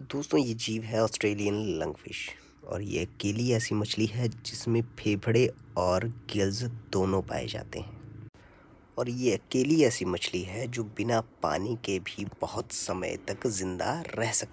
दोस्तों ये जीव है ऑस्ट्रेलियन लंगफिश और ये अकेली ऐसी मछली है जिसमें फेफड़े और गिल्स दोनों पाए जाते हैं और ये अकेली ऐसी मछली है जो बिना पानी के भी बहुत समय तक ज़िंदा रह सकती